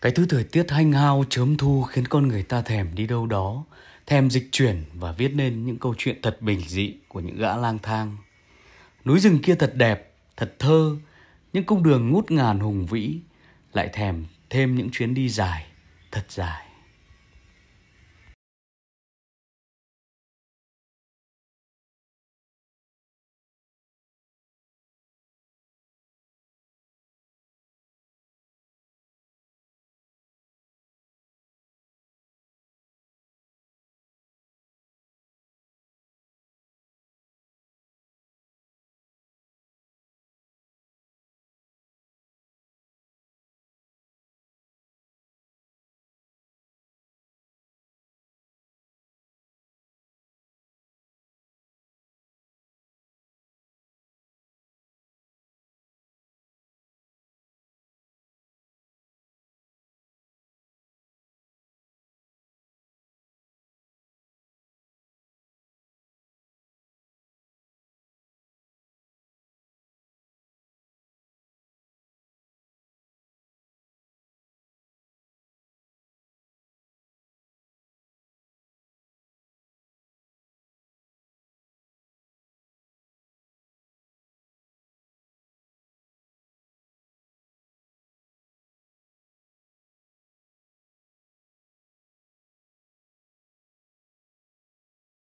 Cái thứ thời tiết hanh hao chớm thu khiến con người ta thèm đi đâu đó, thèm dịch chuyển và viết nên những câu chuyện thật bình dị của những gã lang thang. Núi rừng kia thật đẹp, thật thơ, những cung đường ngút ngàn hùng vĩ lại thèm thêm những chuyến đi dài, thật dài.